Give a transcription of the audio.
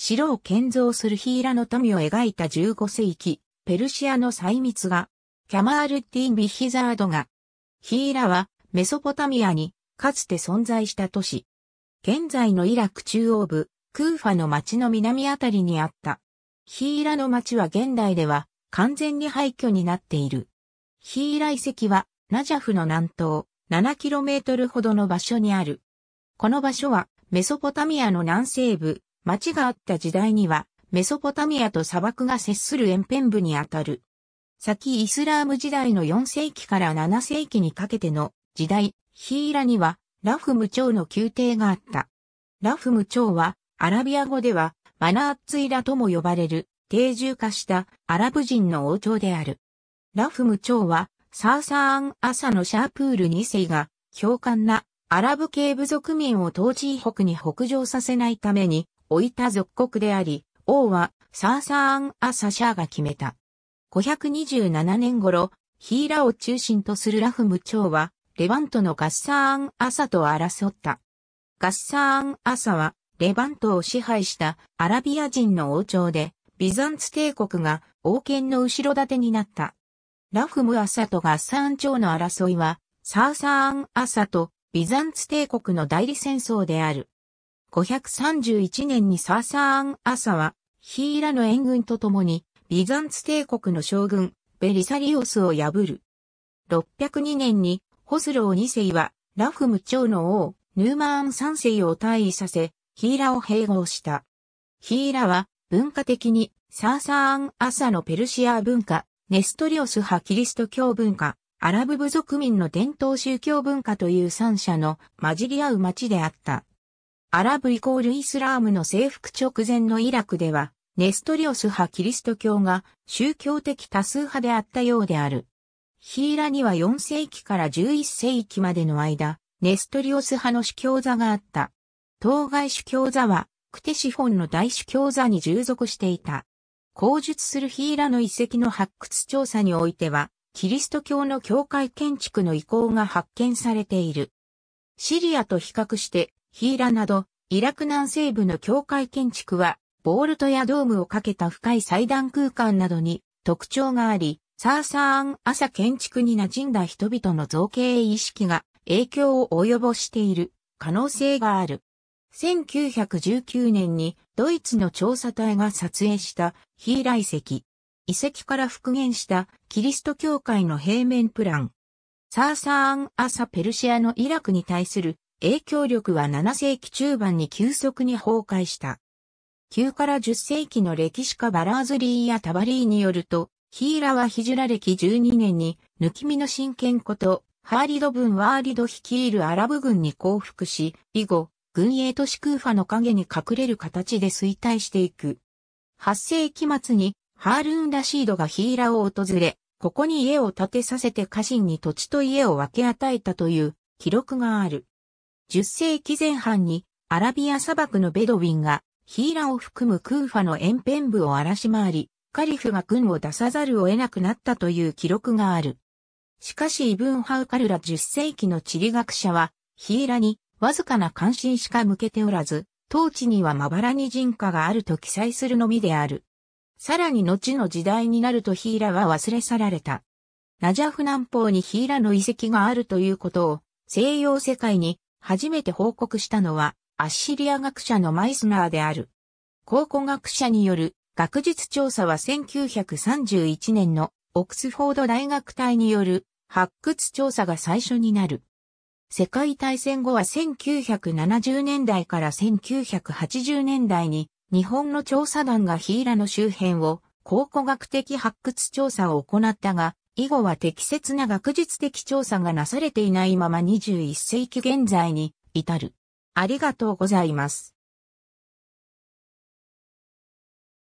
城を建造するヒーラの富を描いた15世紀、ペルシアの細密画、キャマール・ティン・ビヒザード画。ヒーラは、メソポタミアに、かつて存在した都市。現在のイラク中央部、クーファの町の南あたりにあった。ヒーラの町は現代では、完全に廃墟になっている。ヒーラ遺跡は、ナジャフの南東、7km ほどの場所にある。この場所は、メソポタミアの南西部、町があった時代には、メソポタミアと砂漠が接する沿辺部にあたる。先イスラーム時代の4世紀から7世紀にかけての時代、ヒーラにはラフム朝の宮廷があった。ラフム朝はアラビア語ではマナーッツイラとも呼ばれる定住化したアラブ人の王朝である。ラフム朝はサーサーン・アサのシャープール2世が強悍なアラブ系部族民を当地北に北上させないために置いた属国であり、王はサーサーアン・アサシャーが決めた。527年頃、ヒーラを中心とするラフム朝は、レバントのガッサーアン・アサと争った。ガッサーアン・アサは、レバントを支配したアラビア人の王朝で、ビザンツ帝国が王権の後ろ盾になった。ラフム・アサとガッサーン朝の争いは、サーサーアン・アサとビザンツ帝国の代理戦争である。531年にサーサーン・アサは、ヒーラの援軍と共に、ビザンツ帝国の将軍、ベリサリオスを破る。602年に、ホスロー2世は、ラフム朝の王、ヌーマーン3世を退位させ、ヒーラを併合した。ヒーラは、文化的に、サーサーン・アサのペルシア文化、ネストリオス派キリスト教文化、アラブ部族民の伝統宗教文化という三者の混じり合う町であった。アラブイコールイスラームの征服直前のイラクでは、ネストリオス派キリスト教が宗教的多数派であったようである。ヒーラには4世紀から11世紀までの間、ネストリオス派の主教座があった。当該主教座は、クテシフォンの大主教座に従属していた。口述するヒーラの遺跡の発掘調査においては、キリスト教の教会建築の遺構が発見されている。シリアと比較してヒーラなど、イラク南西部の教会建築は、ボールトやドームをかけた深い祭壇空間などに特徴があり、サーサーン朝建築に馴染んだ人々の造形意識が影響を及ぼしている可能性がある。1919年にドイツの調査隊が撮影したヒーラ遺跡。遺跡から復元したキリスト教会の平面プラン。サーサーン朝ペルシアのイラクに対する影響力は7世紀中盤に急速に崩壊した。9から10世紀の歴史家バラーズリーやタバリーによると、ヒーラはヒジュラ歴12年に、抜き身の真剣こと、ハーリドン・ワーリド率いるアラブ軍に降伏し、以後、軍営都市クーファの影に隠れる形で衰退していく。8世紀末に、ハールン・ラシードがヒーラを訪れ、ここに家を建てさせて家臣に土地と家を分け与えたという記録がある。10世紀前半にアラビア砂漠のベドウィンがヒーラを含むクーファの沿辺部を荒らし回り、カリフが軍を出さざるを得なくなったという記録がある。しかしイブンハウカルラ10世紀の地理学者は、ヒーラにわずかな関心しか向けておらず、当地にはまばらに人家があると記載するのみである。さらに後の時代になるとヒーラは忘れ去られた。ナジャフ南方にヒーラの遺跡があるということを西洋世界に初めて報告したのは、アッシリア学者のマイスナーである。考古学者による学術調査は1931年のオックスフォード大学隊による発掘調査が最初になる。世界大戦後は1970年代から1980年代に日本の調査団がヒーラの周辺を考古学的発掘調査を行ったが、以後は適切な学術的調査がなされていないまま21世紀現在に至る。ありがとうございます。